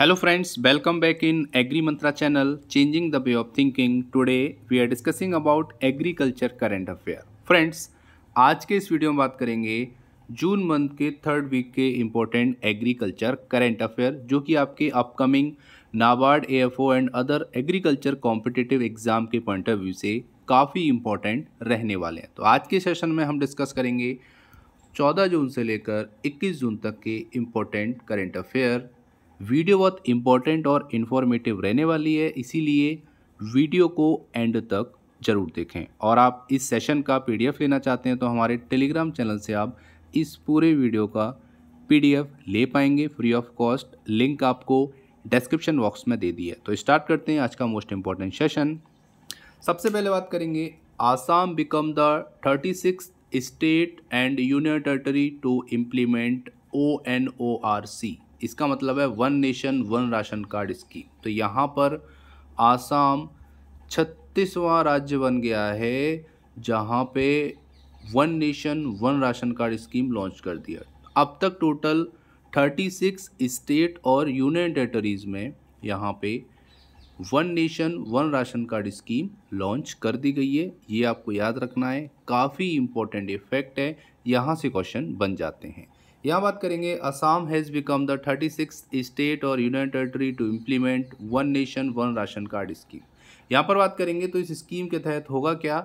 hello friends welcome back in Agri Mantra channel changing the way of thinking today we are discussing about agriculture current affair friends आज के इस video में बात करेंगे June month के third week के important agriculture current affair जो कि आपके upcoming NABARD A and other agriculture competitive exam के पॉइंट ऑफ व्यू से काफ़ी इम्पोर्टेंट रहने वाले हैं तो आज के सेशन में हम डिस्कस करेंगे 14 जून से लेकर 21 जून तक के इम्पोर्टेंट करेंट अफेयर वीडियो बहुत इम्पॉर्टेंट और इन्फॉर्मेटिव रहने वाली है इसीलिए वीडियो को एंड तक ज़रूर देखें और आप इस सेशन का पीडीएफ लेना चाहते हैं तो हमारे टेलीग्राम चैनल से आप इस पूरे वीडियो का पीडीएफ ले पाएंगे फ्री ऑफ कॉस्ट लिंक आपको डिस्क्रिप्शन बॉक्स में दे दी है तो स्टार्ट करते हैं आज का मोस्ट इम्पॉर्टेंट सेशन सबसे पहले बात करेंगे Assam become the thirty six state and union territory to implement O N O R C इसका मतलब है one nation one ration card scheme तो यहाँ पर आसाम छत्तीसवां राज्य बन गया है जहाँ पे one nation one ration card scheme launch कर दिया अब तक टोटल थर्टी सिक्स स्टेट और यूनियन टेरेटरीज में यहाँ पे one nation one ration card scheme launch कर दी गई है ये आपको याद रखना है काफ़ी इम्पोर्टेंट इफेक्ट है यहाँ से क्वेश्चन बन जाते हैं यहाँ बात करेंगे Assam has become the thirty six state और union territory to implement one nation one ration card scheme यहाँ पर बात करेंगे तो इस स्कीम के तहत होगा क्या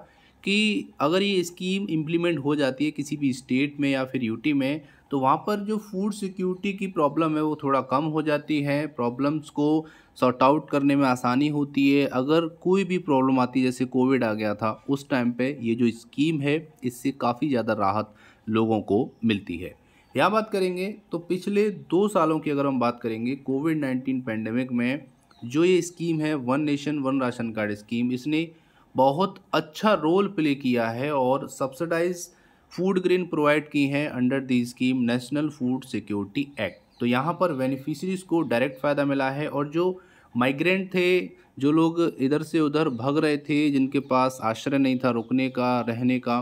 कि अगर ये स्कीम इम्प्लीमेंट हो जाती है किसी भी स्टेट में या फिर यूटी में तो वहाँ पर जो फूड सिक्योरिटी की प्रॉब्लम है वो थोड़ा कम हो जाती है प्रॉब्लम्स को सॉर्ट आउट करने में आसानी होती है अगर कोई भी प्रॉब्लम आती है जैसे कोविड आ गया था उस टाइम पे ये जो स्कीम है इससे काफ़ी ज़्यादा राहत लोगों को मिलती है यहाँ बात करेंगे तो पिछले दो सालों की अगर हम बात करेंगे कोविड नाइन्टीन पैंडमिक में जो ये स्कीम है one nation one ration card scheme इसने बहुत अच्छा रोल प्ले किया है और सब्सिडाइज फूड ग्रेन प्रोवाइड की हैं under the scheme national food security act तो यहाँ पर बेनिफिशरीज को डायरेक्ट फ़ायदा मिला है और जो माइग्रेंट थे जो लोग इधर से उधर भग रहे थे जिनके पास आश्रय नहीं था रुकने का रहने का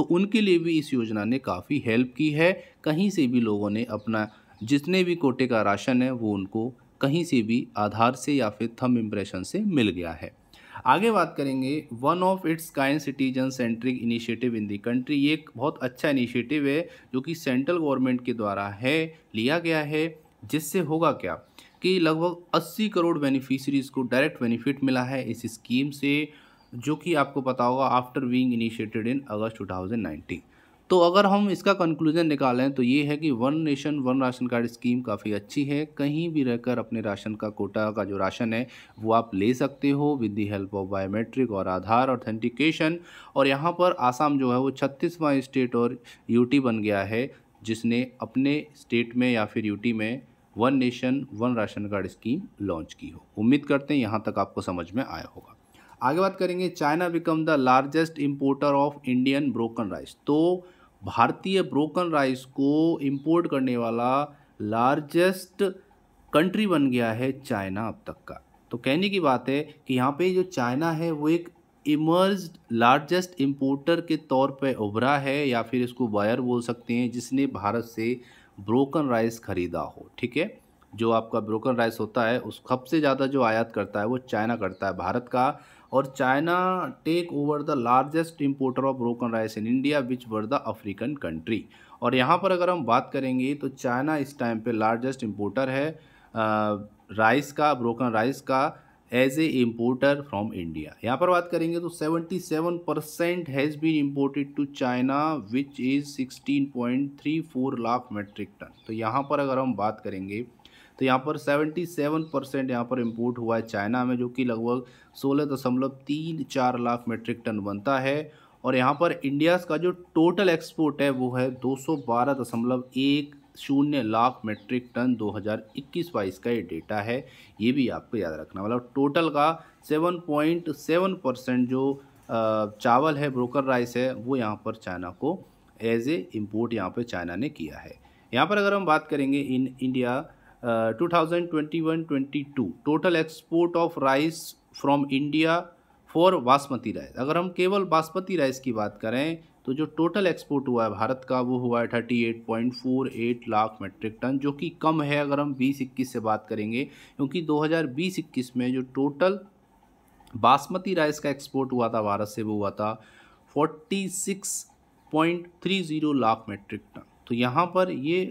तो उनके लिए भी इस योजना ने काफ़ी हेल्प की है कहीं से भी लोगों ने अपना जितने भी कोटे का राशन है वो उनको कहीं से भी आधार से या फिर थम इम्प्रेशन से मिल गया है आगे बात करेंगे one of its kind citizen centric initiative in the country ये एक बहुत अच्छा इनिशिएटिव है जो कि सेंट्रल गवर्नमेंट के द्वारा है लिया गया है जिससे होगा क्या कि लगभग 80 करोड़ बेनिफिशरीज़ को डायरेक्ट बेनिफिट मिला है इस स्कीम से जो कि आपको पता होगा after being initiated in August 2019 तो अगर हम इसका कंक्लूजन निकालें तो ये है कि one nation one ration card scheme काफ़ी अच्छी है कहीं भी रहकर अपने राशन का कोटा का जो राशन है वो आप ले सकते हो with the help of biometric और आधार ऑथेंटिकेशन और यहाँ पर आसाम जो है वो छत्तीसवां स्टेट और यूटी बन गया है जिसने अपने स्टेट में या फिर यूटी में one nation one ration card scheme launch की हो उम्मीद करते हैं यहाँ तक आपको समझ में आया होगा आगे बात करेंगे China become the largest importer of Indian broken rice तो भारतीय ब्रोकन राइस को इम्पोर्ट करने वाला लार्जेस्ट कंट्री बन गया है चाइना अब तक का तो कहने की बात है कि यहाँ पे जो चाइना है वो एक इमर्ज लार्जेस्ट इम्पोर्टर के तौर पे उभरा है या फिर इसको बायर बोल सकते हैं जिसने भारत से ब्रोकन राइस ख़रीदा हो ठीक है जो आपका ब्रोकन राइस होता है उस सबसे ज़्यादा जो आयात करता है वो चाइना करता है भारत का और China take over the largest importer of broken rice in India which were the African country और यहाँ पर अगर हम बात करेंगे तो चाइना इस टाइम पे लार्जेस्ट इम्पोर्टर है राइस का ब्रोकन राइस का as a importer from India यहाँ पर बात करेंगे तो 77 percent has been imported to China which is 16.34 lakh metric ton तो यहाँ पर अगर हम बात करेंगे तो यहाँ पर सेवेंटी सेवन परसेंट यहाँ पर इम्पोर्ट हुआ है चाइना में जो कि लगभग सोलह दशमलव तीन चार लाख मेट्रिक टन बनता है और यहाँ पर इंडिया का जो टोटल एक्सपोर्ट है वो है दो सौ बारह दशमलव एक शून्य लाख मेट्रिक टन 2021 बाईस का ये डेटा है ये भी आपको याद रखना मतलब टोटल का 7.7 परसेंट जो चावल है ब्रोकर राइस है वो यहाँ पर चाइना को एज ए इम्पोर्ट यहाँ पर चाइना ने किया है यहाँ पर अगर हम बात करेंगे in India 2021-22 total export of rice from India for basmati rice अगर हम केवल बासमती राइस की बात करें तो जो टोटल एक्सपोर्ट हुआ है भारत का वो हुआ है thirty eight point four eight lakh metric ton जो कि कम है अगर हम बीस इक्कीस से बात करेंगे क्योंकि दो हज़ार बीस इक्कीस में जो टोटल बासमती राइस का एक्सपोर्ट हुआ था भारत से वो हुआ था forty six point three zero lakh metric ton तो यहाँ पर ये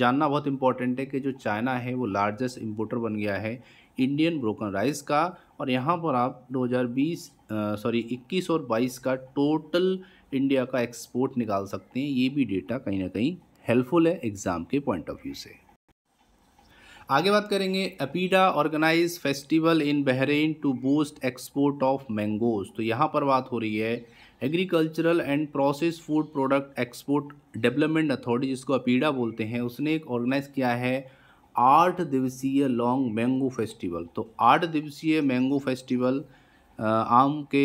जानना बहुत इंपॉर्टेंट है कि जो चाइना है वो लार्जेस्ट इम्पोर्टर बन गया है इंडियन ब्रोकन राइस का और यहाँ पर आप 2020 सॉरी 21 और 22 का टोटल इंडिया का एक्सपोर्ट निकाल सकते हैं ये भी डेटा कहीं ना कहीं हेल्पफुल है एग्ज़ाम के पॉइंट ऑफ व्यू से आगे बात करेंगे APEDA organise festival in Bahrain to boost export of mangoes तो यहाँ पर बात हो रही है agricultural and process food product export development authority जिसको अपीडा बोलते हैं उसने एक ऑर्गेनाइज किया है आठ दिवसीय लॉन्ग मैंगो फेस्टिवल तो आठ दिवसीय मैंगो फेस्टिवल आम के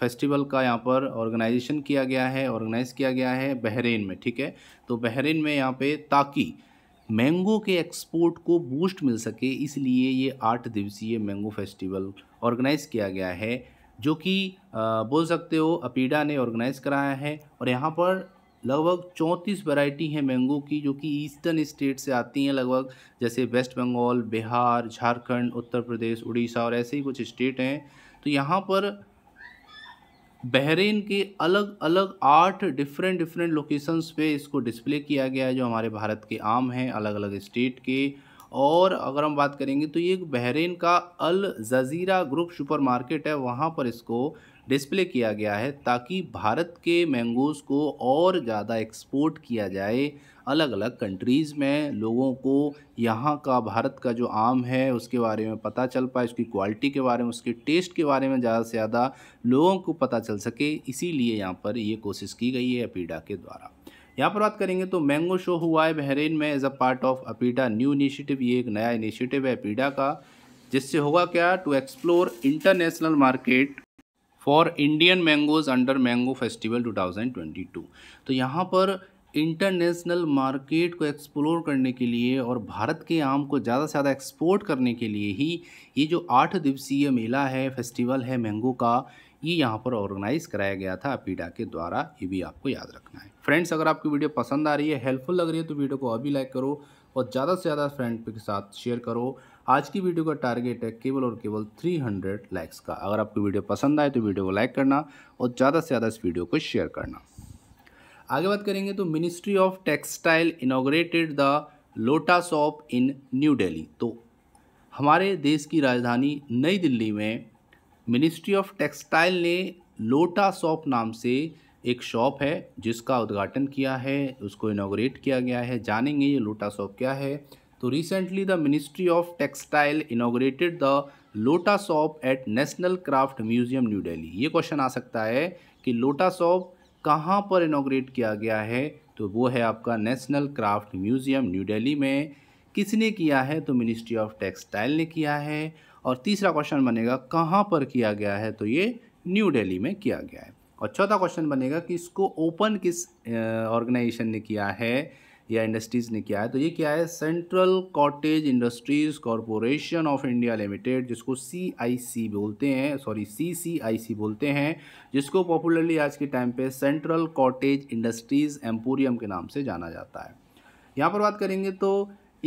फेस्टिवल का यहाँ पर ऑर्गेनाइजेशन किया गया है ऑर्गेनाइज़ किया गया है बहरीन में ठीक है तो बहरीन में यहाँ पे ताकि मैंगो के एक्सपोर्ट को बूस्ट मिल सके इसलिए ये आठ दिवसीय मैंगो फेस्टिवल ऑर्गेनाइज़ किया गया है जो कि बोल सकते हो अपीडा ने ऑर्गेनाइज कराया है और यहाँ पर लगभग चौंतीस वैरायटी है मैंगो की जो कि ईस्टर्न स्टेट से आती हैं लगभग जैसे वेस्ट बंगाल बिहार झारखंड उत्तर प्रदेश उड़ीसा और ऐसे ही कुछ स्टेट हैं तो यहाँ पर बहरीन के अलग अलग आठ डिफरेंट डिफरेंट लोकेशंस पे इसको डिस्प्ले किया गया है जो हमारे भारत के आम हैं अलग अलग स्टेट के और अगर हम बात करेंगे तो ये बहरीन का अल जजीरा ग्रुप सुपरमार्केट है वहाँ पर इसको डिस्प्ले किया गया है ताकि भारत के मैंगोज़ को और ज़्यादा एक्सपोर्ट किया जाए अलग अलग कंट्रीज़ में लोगों को यहाँ का भारत का जो आम है उसके बारे में पता चल पाए उसकी क्वालिटी के बारे में उसके टेस्ट के बारे में ज़्यादा से ज़्यादा लोगों को पता चल सके इसीलिए यहाँ पर ये कोशिश की गई है अपीडा के द्वारा यहाँ पर बात करेंगे तो मैंगो शो हुआ है बहरीन में as a part of APEDA new initiative ये एक नया इनिशिएटिव है अपीडा का जिससे होगा क्या to explore international market for Indian mangoes under mango festival 2022 तो यहाँ पर इंटरनेशनल मार्केट को एक्सप्लोर करने के लिए और भारत के आम को ज़्यादा से ज़्यादा एक्सपोर्ट करने के लिए ही ये जो आठ दिवसीय मेला है फेस्टिवल है मैंगो का ये यहाँ पर ऑर्गेनाइज कराया गया था अपीडा के द्वारा ये भी आपको याद रखना है फ्रेंड्स अगर आपकी वीडियो पसंद आ रही है हेल्पफुल लग रही है तो वीडियो को अभी लाइक करो और ज़्यादा से ज़्यादा फ्रेंड के साथ शेयर करो आज की वीडियो का टारगेट है केवल और केवल 300 लाइक्स का अगर आपको वीडियो पसंद आए तो वीडियो को लाइक करना और ज़्यादा से ज़्यादा इस वीडियो को शेयर करना आगे बात करेंगे तो ministry of textile inaugurated the Lota shop in New Delhi तो हमारे देश की राजधानी नई दिल्ली में मिनिस्ट्री ऑफ टेक्सटाइल ने लोटा शॉप नाम से एक शॉप है जिसका उद्घाटन किया है उसको इनाग्रेट किया गया है जानेंगे ये लोटा शॉप क्या है तो recently the ministry of textile inaugurated the Lota shop at national craft museum new Delhi ये क्वेश्चन आ सकता है कि लोटा शॉप कहाँ पर इनाग्रेट किया गया है तो वो है आपका national craft museum new Delhi में किसने किया है तो मिनिस्ट्री ऑफ टेक्सटाइल ने किया है और तीसरा क्वेश्चन बनेगा कहाँ पर किया गया है तो ये न्यू डेली में किया गया है और चौथा क्वेश्चन बनेगा कि इसको ओपन किस ऑर्गेनाइजेशन ने किया है या इंडस्ट्रीज़ ने किया है तो ये क्या है central cottage industries corporation of India limited जिसको सी आई सी बोलते हैं सॉरी सी सी आई सी बोलते हैं जिसको पॉपुलरली आज के टाइम पे सेंट्रल कॉटेज इंडस्ट्रीज़ एम्पोरियम के नाम से जाना जाता है यहाँ पर बात करेंगे तो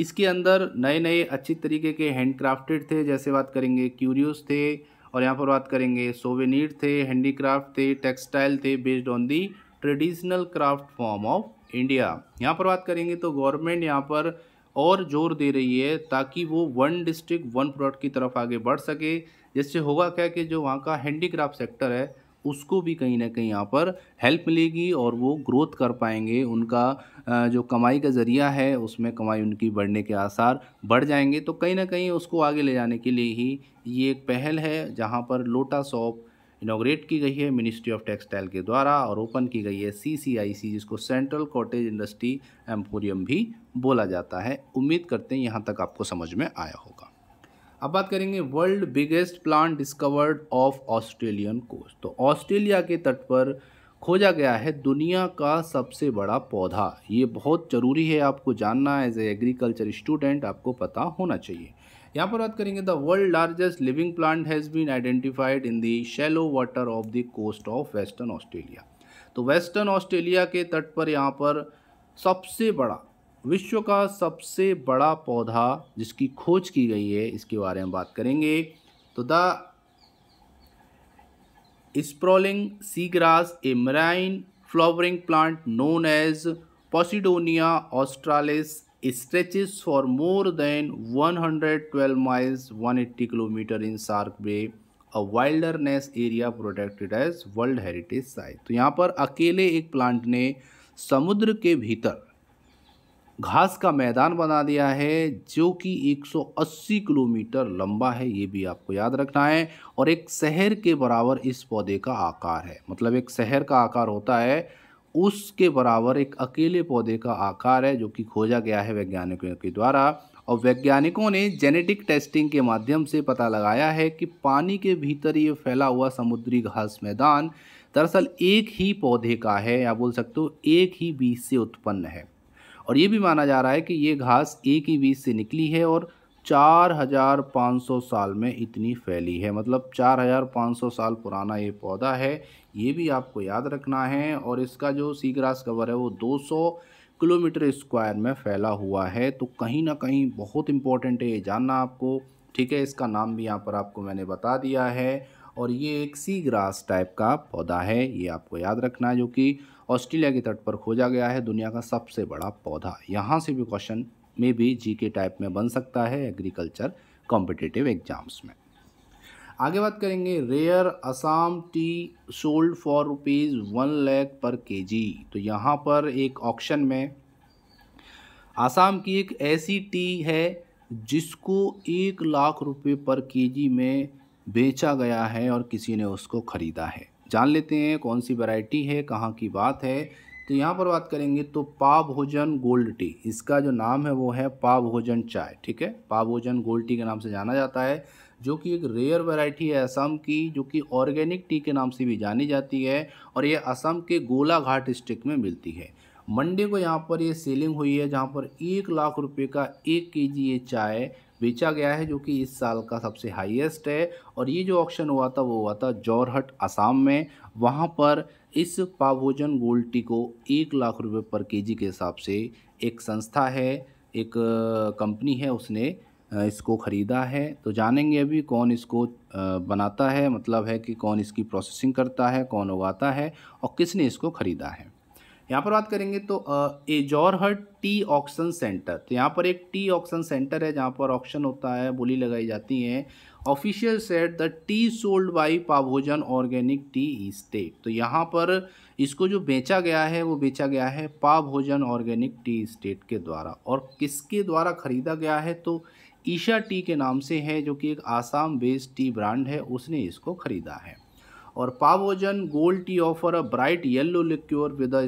इसके अंदर नए नए अच्छी तरीके के हैंडक्राफ्टेड थे जैसे बात करेंगे क्यूरियोस थे और यहाँ पर बात करेंगे सोवेनीर थे हैंडीक्राफ्ट थे टेक्सटाइल थे based on the traditional craft form of India यहाँ पर बात करेंगे तो गवर्नमेंट यहाँ पर और जोर दे रही है ताकि वो वन डिस्ट्रिक्ट वन प्रोडक्ट की तरफ आगे बढ़ सके जिससे होगा क्या कि जो वहाँ का हैंडीक्राफ्ट सेक्टर है उसको भी कहीं ना कहीं यहाँ पर हेल्प मिलेगी और वो ग्रोथ कर पाएंगे उनका जो कमाई का ज़रिया है उसमें कमाई उनकी बढ़ने के आसार बढ़ जाएंगे तो कहीं ना कहीं उसको आगे ले जाने के लिए ही ये एक पहल है जहाँ पर लोटा शॉप इनाग्रेट की गई है मिनिस्ट्री ऑफ टेक्सटाइल के द्वारा और ओपन की गई है सी सी आई सी जिसको सेंट्रल कॉटेज इंडस्ट्री एम्पोरियम भी बोला जाता है उम्मीद करते हैं यहाँ तक आपको समझ में आया होगा अब बात करेंगे world biggest plant discovered off Australian coast तो ऑस्ट्रेलिया के तट पर खोजा गया है दुनिया का सबसे बड़ा पौधा ये बहुत ज़रूरी है आपको जानना एज ए एग्रीकल्चर स्टूडेंट आपको पता होना चाहिए यहाँ पर बात करेंगे the world largest living plant has been identified in the shallow water off the coast of western Australia तो वेस्टर्न ऑस्ट्रेलिया के तट पर यहाँ पर सबसे बड़ा विश्व का सबसे बड़ा पौधा जिसकी खोज की गई है इसके बारे में बात करेंगे तो the sprawling sea grass a marine flowering plant known as Posidonia australis stretches for more than 112 miles 180 kilometre in Shark Bay a wilderness area protected as world heritage site तो यहाँ पर अकेले एक प्लांट ने समुद्र के भीतर घास का मैदान बना दिया है जो कि 180 किलोमीटर लंबा है ये भी आपको याद रखना है और एक शहर के बराबर इस पौधे का आकार है मतलब एक शहर का आकार होता है उसके बराबर एक अकेले पौधे का आकार है जो कि खोजा गया है वैज्ञानिकों के द्वारा और वैज्ञानिकों ने जेनेटिक टेस्टिंग के माध्यम से पता लगाया है कि पानी के भीतर ये फैला हुआ समुद्री घास मैदान दरअसल एक ही पौधे का है या बोल सकते हो एक ही बीज से उत्पन्न है और ये भी माना जा रहा है कि ये घास एक ही बीज से निकली है और 4,500 साल में इतनी फैली है मतलब 4,500 साल पुराना ये पौधा है ये भी आपको याद रखना है और इसका जो सी ग्रास कवर है वो 200 किलोमीटर स्क्वायर में फैला हुआ है तो कहीं ना कहीं बहुत इम्पोर्टेंट है ये जानना आपको ठीक है इसका नाम भी यहाँ पर आपको मैंने बता दिया है और ये एक सी ग्रास टाइप का पौधा है ये आपको याद रखना है जो कि ऑस्ट्रेलिया के तट पर खोजा गया है दुनिया का सबसे बड़ा पौधा यहाँ से भी क्वेश्चन में भी जी के टाइप में बन सकता है एग्रीकल्चर कॉम्पिटिटिव एग्जाम्स में आगे बात करेंगे rare Assam tea sold for rupees one lakh per KG तो यहाँ पर एक ऑक्शन में आसाम की एक ऐसी टी है जिसको एक लाख रुपए पर केजी में बेचा गया है और किसी ने उसको ख़रीदा है जान लेते हैं कौन सी वैरायटी है कहाँ की बात है तो यहाँ पर बात करेंगे तो पा भोजन गोल्ड टी इसका जो नाम है वो है पा भोजन चाय ठीक है पा भोजन गोल्ड टी के नाम से जाना जाता है जो कि एक रेयर वैरायटी है असम की जो कि ऑर्गेनिक टी के नाम से भी जानी जाती है और ये असम के गोलाघाट डिस्ट्रिक्ट में मिलती है मंडे को यहाँ पर ये सेलिंग हुई है जहाँ पर एक लाख रुपये का एक के जी ये चाय बेचा गया है जो कि इस साल का सबसे हाईएस्ट है और ये जो ऑक्शन हुआ था वो हुआ था जौरहट असम में वहाँ पर इस पावोजन गोल्ड टी को एक लाख रुपए पर केजी के हिसाब से एक संस्था है एक कंपनी है उसने इसको ख़रीदा है तो जानेंगे अभी कौन इसको बनाता है मतलब है कि कौन इसकी प्रोसेसिंग करता है कौन उगाता है और किसने इसको ख़रीदा है यहाँ पर बात करेंगे तो एजोरहट टी ऑक्शन सेंटर तो यहाँ पर एक टी ऑक्शन सेंटर है जहाँ पर ऑक्शन होता है बोली लगाई जाती है official said the tea sold by Pabhojan organic tea estate तो यहाँ पर इसको जो बेचा गया है वो बेचा गया है पाभोजन ऑर्गेनिक टी स्टेट के द्वारा और किसके द्वारा ख़रीदा गया है तो ईशा टी के नाम से है जो कि एक आसाम बेस्ड टी ब्रांड है उसने इसको ख़रीदा है और Pabhojan gold tea offer a bright yellow liquor with a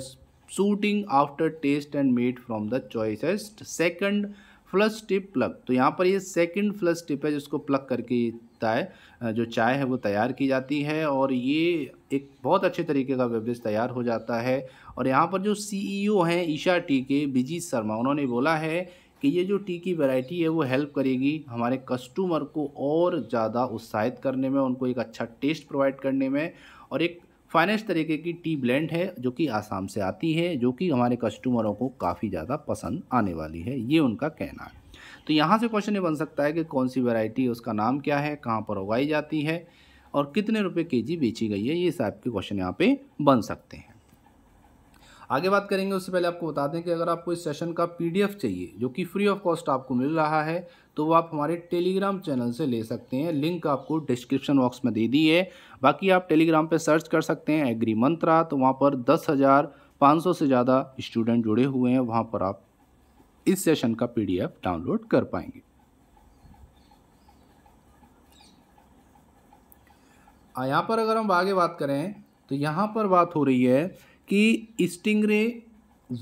soothing after taste and made from the choicest second flush tip pluck तो यहाँ पर ये सेकंड फ्लस टिप है जिसको प्लग करके चाय जो चाय है वो तैयार की जाती है और ये एक बहुत अच्छे तरीके का वेबलिस्ट तैयार हो जाता है और यहाँ पर जो सीईओ e हैं ईशा टी के बिजी शर्मा उन्होंने बोला है कि ये जो टी की वैरायटी है वो हेल्प करेगी हमारे कस्टमर को और ज़्यादा उत्साहित करने में उनको एक अच्छा टेस्ट प्रोवाइड करने में और एक फाइनेस्ट तरीके की टी ब्लेंड है जो कि आसाम से आती है जो कि हमारे कस्टमरों को काफ़ी ज़्यादा पसंद आने वाली है ये उनका कहना है तो यहाँ से क्वेश्चन ये बन सकता है कि कौन सी वेराइटी उसका नाम क्या है कहाँ पर उगाई जाती है और कितने रुपये के बेची गई है ये हिसाब के क्वेश्चन यहाँ पे बन सकते हैं आगे बात करेंगे उससे पहले आपको बता दें कि अगर आपको इस सेशन का पीडीएफ चाहिए जो कि फ्री ऑफ कॉस्ट आपको मिल रहा है तो वो आप हमारे टेलीग्राम चैनल से ले सकते हैं लिंक आपको डिस्क्रिप्शन बॉक्स में दे दी है बाकी आप टेलीग्राम पे सर्च कर सकते हैं एग्री मंत्रा तो वहाँ पर दस हज़ार पाँच सौ से ज़्यादा स्टूडेंट जुड़े हुए हैं वहाँ पर आप इस सेशन का पी डाउनलोड कर पाएंगे यहाँ पर अगर हम आगे बात करें तो यहाँ पर बात हो रही है कि stingray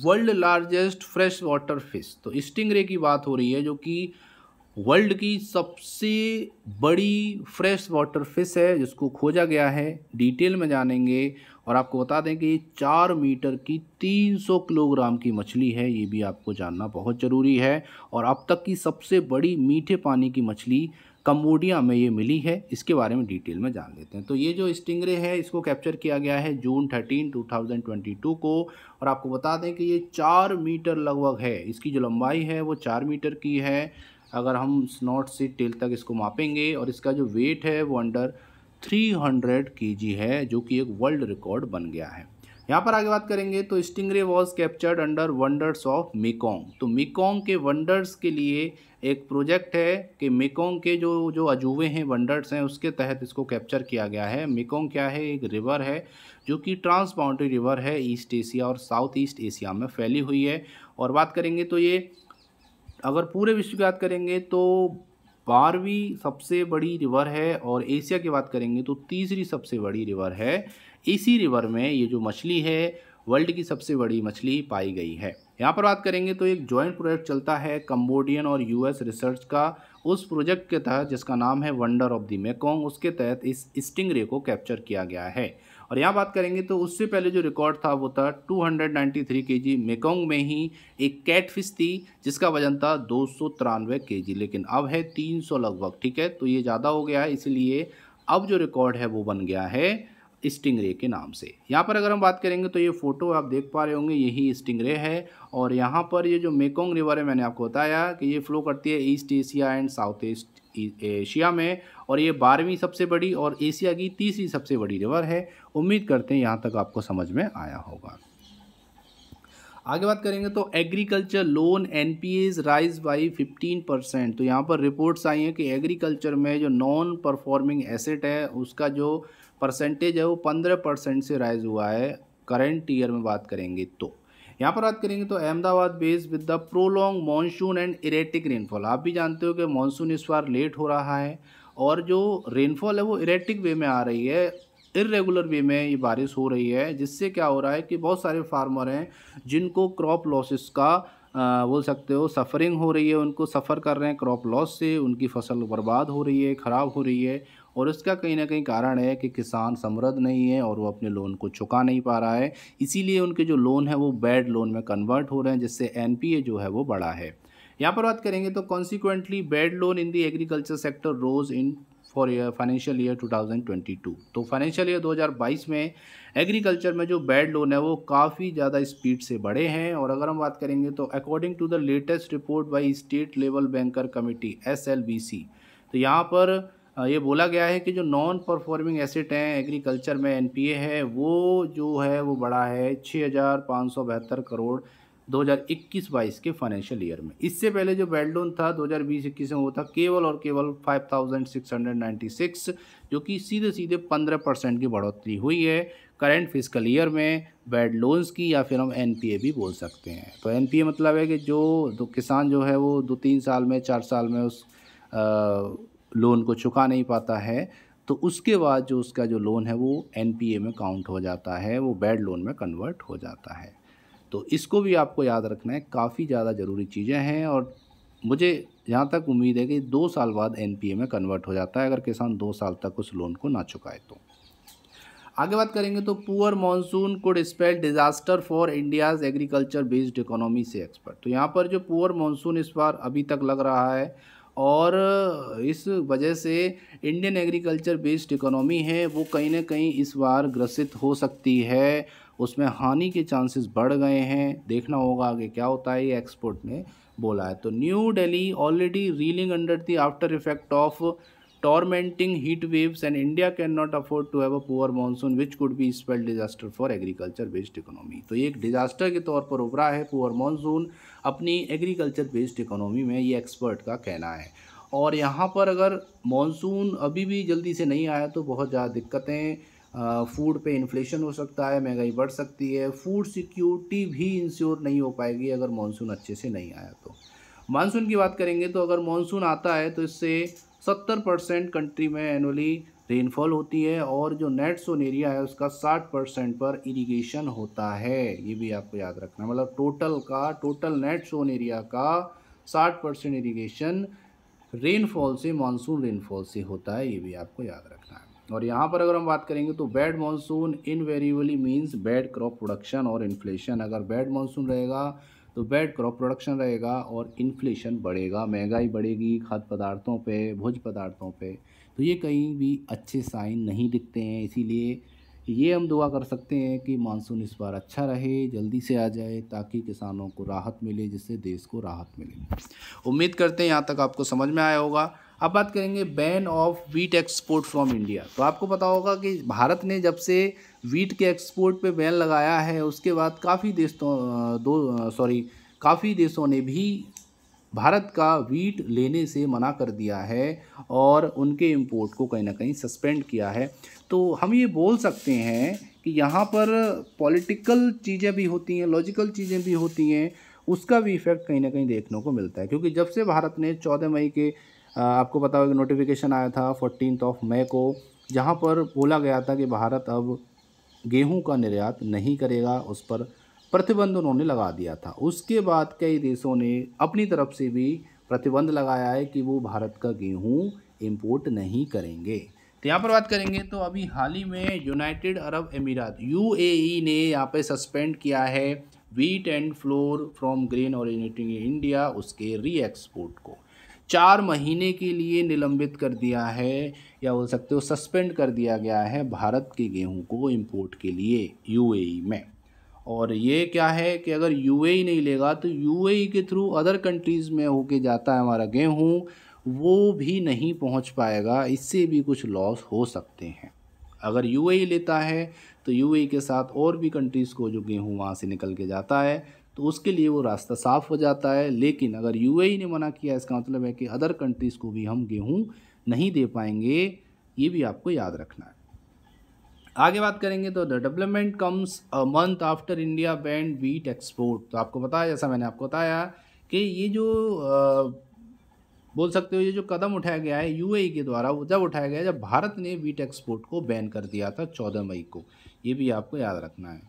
world largest fresh water fish तो स्टिंगरे की बात हो रही है जो कि वर्ल्ड की सबसे बड़ी फ्रेश वाटर फिश है जिसको खोजा गया है डिटेल में जानेंगे और आपको बता दें कि ये चार मीटर की 300 किलोग्राम की मछली है ये भी आपको जानना बहुत ज़रूरी है और अब तक की सबसे बड़ी मीठे पानी की मछली कम्बोडिया में ये मिली है इसके बारे में डिटेल में जान लेते हैं तो ये जो स्टिंगरे है इसको कैप्चर किया गया है June thirteen two thousand twenty two को और आपको बता दें कि ये चार मीटर लगभग है इसकी जो लंबाई है वो चार मीटर की है अगर हम नॉट सी टेल तक इसको मापेंगे और इसका जो वेट है वो अंडर 300 हंड्रेड है जो कि एक वर्ल्ड रिकॉर्ड बन गया है यहाँ पर आगे बात करेंगे तो stingray was captured under wonders of Mekong तो मेकोंग के वंडर्स के लिए एक प्रोजेक्ट है कि मेकोंग के जो जो अजूबे हैं वंडर्स हैं उसके तहत इसको कैप्चर किया गया है मेकोंग क्या है एक रिवर है जो कि ट्रांसबाउंड्री रिवर है ईस्ट एशिया और साउथ ईस्ट एशिया में फैली हुई है और बात करेंगे तो ये अगर पूरे विश्व की बात करेंगे तो बारहवीं सबसे बड़ी रिवर है और एशिया की बात करेंगे तो तीसरी सबसे बड़ी रिवर है इसी रिवर में ये जो मछली है वर्ल्ड की सबसे बड़ी मछली पाई गई है यहाँ पर बात करेंगे तो एक जॉइंट प्रोजेक्ट चलता है कम्बोडियन और यूएस रिसर्च का उस प्रोजेक्ट के तहत जिसका नाम है वंडर ऑफ द मेकोंग उसके तहत इस स्टिंग रे को कैप्चर किया गया है और यहाँ बात करेंगे तो उससे पहले जो रिकॉर्ड था वो था 293 हंड्रेड मेकोंग में ही एक कैटफिश थी जिसका वजन था दो सौ लेकिन अब है 300 लगभग ठीक है तो ये ज़्यादा हो गया है इसीलिए अब जो रिकॉर्ड है वो बन गया है स्टिंगरे के नाम से यहाँ पर अगर हम बात करेंगे तो ये फ़ोटो आप देख पा रहे होंगे यही स्टिंगरे है और यहाँ पर ये जो मेकोंग रिवर है मैंने आपको बताया कि ये फ्लो करती है East Asia and South East Asia में और ये बारहवीं सबसे बड़ी और एशिया की तीसरी सबसे बड़ी रिवर है उम्मीद करते हैं यहाँ तक आपको समझ में आया होगा आगे बात करेंगे तो agriculture loan N P As rise by fifteen percent तो यहाँ पर रिपोर्ट्स आई हैं कि एग्रीकल्चर में जो नॉन परफॉर्मिंग एसेट है उसका जो परसेंटेज है वो पंद्रह परसेंट से राइज हुआ है करंट ईयर में बात करेंगे तो यहाँ पर बात करेंगे तो Ahmedabad base with the prolong monsoon and erratic rainfall आप भी जानते हो कि मानसून इस बार लेट हो रहा है और जो रेनफॉल है वो इरेटिक वे में आ रही है इरेगुलर वे में ये बारिश हो रही है जिससे क्या हो रहा है कि बहुत सारे फार्मर हैं जिनको क्रॉप लॉसेस का बोल सकते हो सफ़रिंग हो रही है उनको सफ़र कर रहे हैं क्रॉप लॉस से उनकी फसल बर्बाद हो रही है ख़राब हो रही है और उसका कहीं ना कहीं कारण है कि किसान समृद्ध नहीं है और वो अपने लोन को चुका नहीं पा रहा है इसीलिए उनके जो लोन है वो बैड लोन में कन्वर्ट हो रहे हैं जिससे एन जो है वो बढ़ा है यहाँ पर बात करेंगे तो consequently bad loan in the agriculture sector rose in for year financial year 2022 तो फाइनेंशियल ईयर 2022 में एग्रीकल्चर में जो बैड लोन है वो काफ़ी ज़्यादा स्पीड से बढ़े हैं और अगर हम बात करेंगे तो according to the latest report by state level banker committee S तो यहाँ पर ये बोला गया है कि जो नॉन परफॉर्मिंग एसेट हैं एग्रीकल्चर में एनपीए है वो जो है वो बड़ा है छः हज़ार पाँच सौ बहत्तर करोड़ 2021-22 के फाइनेंशियल ईयर में इससे पहले जो बैड लोन था 2020-21 में वो था केवल और केवल 5,696 जो कि सीधे सीधे 15 परसेंट की बढ़ोतरी हुई है करंट फिजिकल ईयर में बैड लोन्स की या फिर हम एनपीए भी बोल सकते हैं तो एनपीए मतलब है कि जो किसान जो है वो दो तीन साल में चार साल में उस आ, लोन को चुका नहीं पाता है तो उसके बाद जो उसका जो लोन है वो एन में काउंट हो जाता है वो बैड लोन में कन्वर्ट हो जाता है तो इसको भी आपको याद रखना है काफ़ी ज़्यादा ज़रूरी चीज़ें हैं और मुझे यहाँ तक उम्मीद है कि दो साल बाद एन में कन्वर्ट हो जाता है अगर किसान दो साल तक उस लोन को ना चुकाए तो आगे बात करेंगे तो poor monsoon could spell disaster for India's agriculture based economy से एक्सपर्ट तो यहाँ पर जो पुअर मानसून इस बार अभी तक लग रहा है और इस वजह से इंडियन एग्रीकल्चर बेस्ड इकोनॉमी है वो कहीं ना कहीं इस बार ग्रसित हो सकती है उसमें हानि के चांसेस बढ़ गए हैं देखना होगा आगे क्या होता है ये एक्सपोर्ट ने बोला है तो new Delhi already reeling under the after effect of tormenting heat waves and India cannot afford to have a poor monsoon which could be spelled disaster for agriculture based economy तो ये एक disaster के तौर पर उभरा है poor monsoon अपनी agriculture based economy में ये expert का कहना है और यहाँ पर अगर monsoon अभी भी जल्दी से नहीं आया तो बहुत ज़्यादा दिक्कतें फूड पे इन्फ्लेशन हो सकता है महंगाई बढ़ सकती है फूड सिक्योरिटी भी इंश्योर नहीं हो पाएगी अगर मानसून अच्छे से नहीं आया तो मानसून की बात करेंगे तो अगर मानसून आता है तो इससे सत्तर परसेंट कंट्री में एनुअली रेनफॉल होती है और जो नेट सोन एरिया है उसका साठ परसेंट पर इरिगेशन होता है ये भी आपको याद रखना मतलब टोटल का टोटल नेट सोन एरिया का साठ परसेंट इरीगेशन रेनफॉल से मानसून रेनफॉल से होता है ये भी आपको याद रखना है और यहाँ पर अगर हम बात करेंगे तो bad monsoon invariably means bad crop production और इन्फ्लेशन अगर बैड मानसून रहेगा तो बैड क्रॉप प्रोडक्शन रहेगा और इन्फ्लेशन बढ़ेगा महंगाई बढ़ेगी खाद्य पदार्थों पे भोज पदार्थों पे तो ये कहीं भी अच्छे साइन नहीं दिखते हैं इसीलिए ये हम दुआ कर सकते हैं कि मानसून इस बार अच्छा रहे जल्दी से आ जाए ताकि किसानों को राहत मिले जिससे देश को राहत मिले उम्मीद करते हैं यहाँ तक आपको समझ में आया होगा अब बात करेंगे ban of wheat export from India तो आपको पता होगा कि भारत ने जब से वीट के एक्सपोर्ट पे बैन लगाया है उसके बाद काफ़ी देशों दो सॉरी काफ़ी देशों ने भी भारत का वीट लेने से मना कर दिया है और उनके इम्पोर्ट को कहीं ना कहीं सस्पेंड किया है तो हम ये बोल सकते हैं कि यहाँ पर पॉलिटिकल चीज़ें भी होती हैं लॉजिकल चीज़ें भी होती हैं उसका भी इफ़ेक्ट कहीं ना कहीं देखने को मिलता है क्योंकि जब से भारत ने चौदह मई के आपको पता होगा नोटिफिकेशन आया था फोर्टीन ऑफ मई को जहाँ पर बोला गया था कि भारत अब गेहूं का निर्यात नहीं करेगा उस पर प्रतिबंध उन्होंने लगा दिया था उसके बाद कई देशों ने अपनी तरफ से भी प्रतिबंध लगाया है कि वो भारत का गेहूं इम्पोर्ट नहीं करेंगे तो यहाँ पर बात करेंगे तो अभी हाल ही में यूनाइटेड अरब अमीरात यू ने यहाँ पर सस्पेंड किया है wheat and flour from grain और इंडिया उसके री एक्सपोर्ट को चार महीने के लिए निलंबित कर दिया है या बोल सकते हो सस्पेंड कर दिया गया है भारत के गेहूं को इम्पोर्ट के लिए यूएई e में और ये क्या है कि अगर यूएई e नहीं लेगा तो यूएई e के थ्रू अदर कंट्रीज़ में होके जाता है हमारा गेहूँ वो भी नहीं पहुंच पाएगा इससे भी कुछ लॉस हो सकते हैं अगर यूएई लेता है तो यूएई के साथ और भी कंट्रीज़ को जो गेहूँ वहाँ से निकल के जाता है तो उसके लिए वो रास्ता साफ़ हो जाता है लेकिन अगर यू e ने मना किया इसका मतलब है कि अदर कंट्रीज़ को भी हम गेहूँ नहीं दे पाएंगे ये भी आपको याद रखना है आगे बात करेंगे तो the development comes a month after India banned wheat export तो आपको बताया जैसा मैंने आपको बताया कि ये जो आ, बोल सकते हो ये जो कदम उठाया गया है यू e के द्वारा वो जब उठाया गया जब भारत ने वीट एक्सपोर्ट को बैन कर दिया था चौदह मई को ये भी आपको याद रखना है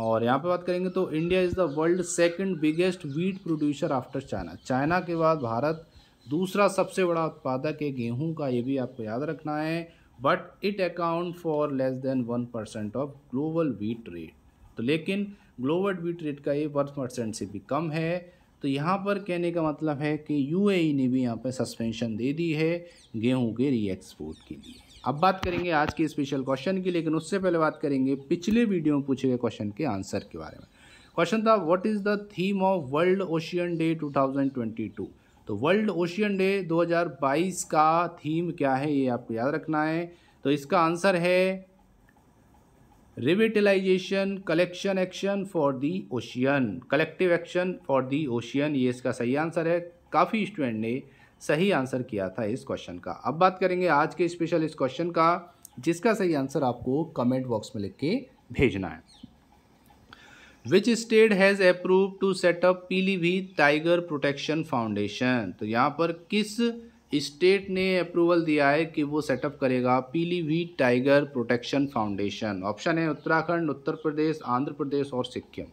और यहाँ पे बात करेंगे तो India is the world second biggest wheat producer after China China के बाद भारत दूसरा सबसे बड़ा उत्पादक है गेहूँ का ये भी आपको याद रखना है but it account for less than one percent of global wheat trade तो लेकिन ग्लोबल वीट रेट का ये वन परसेंट से भी कम है तो यहाँ पर कहने का मतलब है कि यू e ने भी यहाँ पर सस्पेंशन दे दी है गेहूँ के रीएक्सपोर्ट के लिए अब बात करेंगे आज के स्पेशल क्वेश्चन की लेकिन उससे पहले बात करेंगे पिछले वीडियो में पूछे गए क्वेश्चन के आंसर के बारे में क्वेश्चन था what is the theme of world ocean day 2022 तो वर्ल्ड ओशियन डे 2022 का थीम क्या है ये आपको याद रखना है तो इसका आंसर है revitalisation collection action for the ocean collective action for the ocean ये इसका सही आंसर है काफ़ी स्टूडेंट ने सही आंसर किया था इस क्वेश्चन का अब बात करेंगे आज के स्पेशल इस क्वेश्चन का जिसका सही आंसर आपको कमेंट बॉक्स में लिख के भेजना है which state has approve to set up Pilibhit tiger protection foundation तो यहाँ पर किस स्टेट ने अप्रूवल दिया है कि वो सेटअप करेगा Pilibhit tiger protection foundation option है उत्तराखंड उत्तर प्रदेश आंध्र प्रदेश और सिक्किम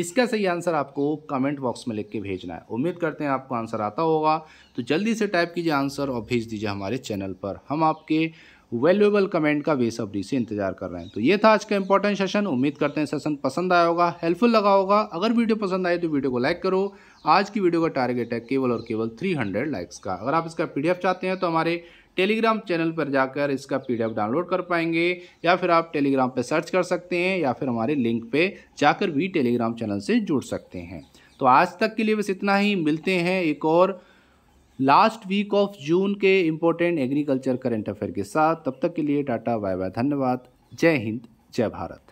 इसका सही आंसर आपको कमेंट बॉक्स में लिख के भेजना है उम्मीद करते हैं आपको आंसर आता होगा तो जल्दी से टाइप कीजिए आंसर और भेज दीजिए हमारे चैनल पर हम आपके वैल्यूएबल कमेंट का बेसब्री से इंतजार कर रहे हैं तो ये था आज का इंपॉर्टेंट सेशन उम्मीद करते हैं सेशन पसंद आया होगा हेल्पफुल लगा होगा अगर वीडियो पसंद आए तो वीडियो को लाइक करो आज की वीडियो का टारगेट है केवल और केवल 300 लाइक्स का अगर आप इसका पीडीएफ चाहते हैं तो हमारे टेलीग्राम चैनल पर जाकर इसका पीडीएफ डाउनलोड कर पाएंगे या फिर आप टेलीग्राम पर सर्च कर सकते हैं या फिर हमारे लिंक पर जाकर भी टेलीग्राम चैनल से जुड़ सकते हैं तो आज तक के लिए बस इतना ही मिलते हैं एक और लास्ट वीक ऑफ जून के इम्पोर्टेंट एग्रीकल्चर करंट अफेयर के साथ तब तक के लिए टाटा बाय बाय धन्यवाद जय हिंद जय भारत